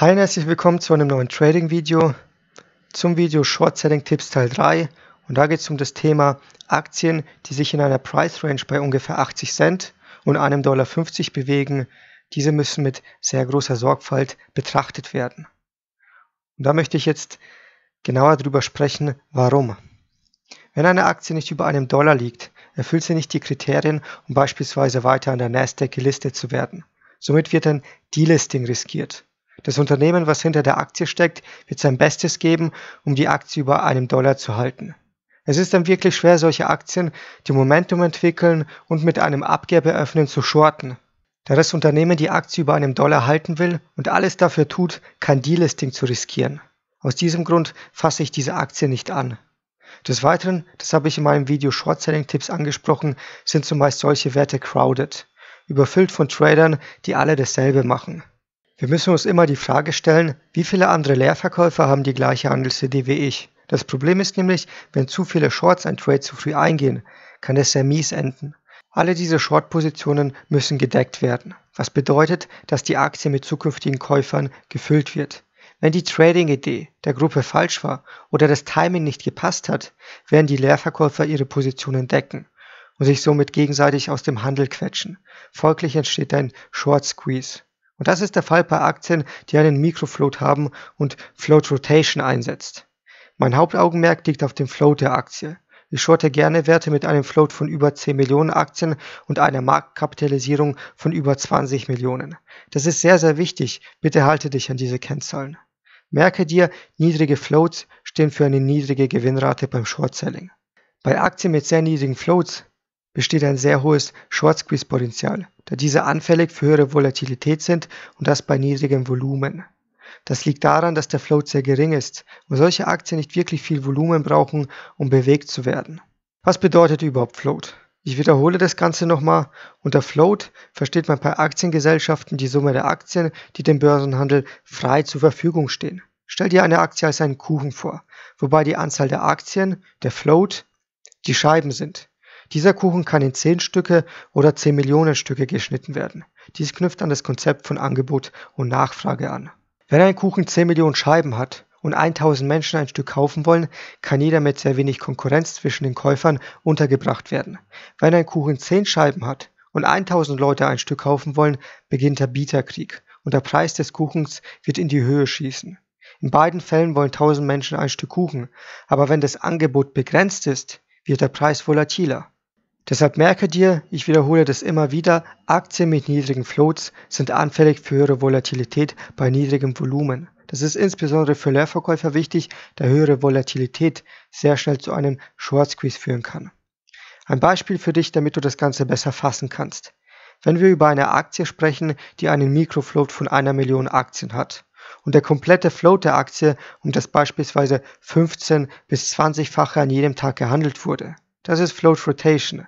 Hi und herzlich willkommen zu einem neuen Trading-Video, zum Video Short Selling Tipps Teil 3 und da geht es um das Thema Aktien, die sich in einer Price Range bei ungefähr 80 Cent und einem Dollar 50 bewegen. Diese müssen mit sehr großer Sorgfalt betrachtet werden. Und da möchte ich jetzt genauer darüber sprechen, warum. Wenn eine Aktie nicht über einem Dollar liegt, erfüllt sie nicht die Kriterien, um beispielsweise weiter an der Nasdaq gelistet zu werden. Somit wird ein Delisting riskiert. Das Unternehmen, was hinter der Aktie steckt, wird sein Bestes geben, um die Aktie über einem Dollar zu halten. Es ist dann wirklich schwer, solche Aktien, die Momentum entwickeln und mit einem Abgäbe öffnen, zu shorten. Da das Unternehmen die Aktie über einem Dollar halten will und alles dafür tut, kein Delisting zu riskieren. Aus diesem Grund fasse ich diese Aktie nicht an. Des Weiteren, das habe ich in meinem Video Short-Selling-Tipps angesprochen, sind zumeist solche Werte crowded, überfüllt von Tradern, die alle dasselbe machen. Wir müssen uns immer die Frage stellen, wie viele andere Leerverkäufer haben die gleiche Handelsidee wie ich. Das Problem ist nämlich, wenn zu viele Shorts ein Trade zu früh eingehen, kann es sehr mies enden. Alle diese Short-Positionen müssen gedeckt werden, was bedeutet, dass die Aktie mit zukünftigen Käufern gefüllt wird. Wenn die Trading-Idee der Gruppe falsch war oder das Timing nicht gepasst hat, werden die Leerverkäufer ihre Positionen decken und sich somit gegenseitig aus dem Handel quetschen. Folglich entsteht ein Short Squeeze. Und das ist der Fall bei Aktien, die einen Mikrofloat haben und Float Rotation einsetzt. Mein Hauptaugenmerk liegt auf dem Float der Aktie. Ich shorte gerne Werte mit einem Float von über 10 Millionen Aktien und einer Marktkapitalisierung von über 20 Millionen. Das ist sehr, sehr wichtig. Bitte halte dich an diese Kennzahlen. Merke dir, niedrige Floats stehen für eine niedrige Gewinnrate beim Short Selling. Bei Aktien mit sehr niedrigen Floats besteht ein sehr hohes Short-Squeeze-Potenzial, da diese anfällig für höhere Volatilität sind und das bei niedrigem Volumen. Das liegt daran, dass der Float sehr gering ist und solche Aktien nicht wirklich viel Volumen brauchen, um bewegt zu werden. Was bedeutet überhaupt Float? Ich wiederhole das Ganze nochmal. Unter Float versteht man bei Aktiengesellschaften die Summe der Aktien, die dem Börsenhandel frei zur Verfügung stehen. Stell dir eine Aktie als einen Kuchen vor, wobei die Anzahl der Aktien, der Float, die Scheiben sind. Dieser Kuchen kann in 10 Stücke oder 10 Millionen Stücke geschnitten werden. Dies knüpft an das Konzept von Angebot und Nachfrage an. Wenn ein Kuchen 10 Millionen Scheiben hat und 1000 Menschen ein Stück kaufen wollen, kann jeder mit sehr wenig Konkurrenz zwischen den Käufern untergebracht werden. Wenn ein Kuchen 10 Scheiben hat und 1000 Leute ein Stück kaufen wollen, beginnt der Bieterkrieg und der Preis des Kuchens wird in die Höhe schießen. In beiden Fällen wollen 1000 Menschen ein Stück Kuchen, aber wenn das Angebot begrenzt ist, wird der Preis volatiler. Deshalb merke dir, ich wiederhole das immer wieder, Aktien mit niedrigen Floats sind anfällig für höhere Volatilität bei niedrigem Volumen. Das ist insbesondere für Leerverkäufer wichtig, da höhere Volatilität sehr schnell zu einem Short Squeeze führen kann. Ein Beispiel für dich, damit du das Ganze besser fassen kannst. Wenn wir über eine Aktie sprechen, die einen Mikrofloat von einer Million Aktien hat und der komplette Float der Aktie um das beispielsweise 15 bis 20-fache an jedem Tag gehandelt wurde. Das ist Float Rotation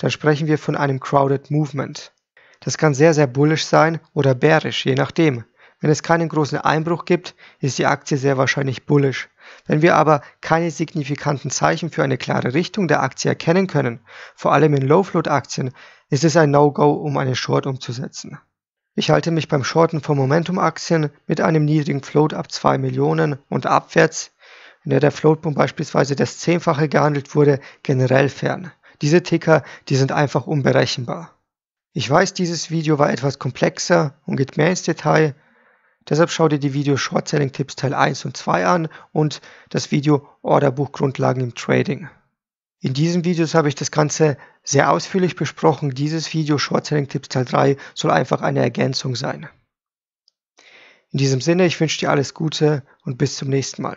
dann sprechen wir von einem Crowded Movement. Das kann sehr, sehr bullisch sein oder bärisch, je nachdem. Wenn es keinen großen Einbruch gibt, ist die Aktie sehr wahrscheinlich bullisch. Wenn wir aber keine signifikanten Zeichen für eine klare Richtung der Aktie erkennen können, vor allem in Low-Float-Aktien, ist es ein No-Go, um eine Short umzusetzen. Ich halte mich beim Shorten von Momentum-Aktien mit einem niedrigen Float ab 2 Millionen und abwärts, in der der Floatboom beispielsweise das Zehnfache gehandelt wurde, generell fern. Diese Ticker, die sind einfach unberechenbar. Ich weiß, dieses Video war etwas komplexer und geht mehr ins Detail, deshalb schau dir die Video Short Selling Tipps Teil 1 und 2 an und das Video Orderbuch Grundlagen im Trading. In diesen Videos habe ich das Ganze sehr ausführlich besprochen. Dieses Video Short Selling Tipps Teil 3 soll einfach eine Ergänzung sein. In diesem Sinne, ich wünsche dir alles Gute und bis zum nächsten Mal.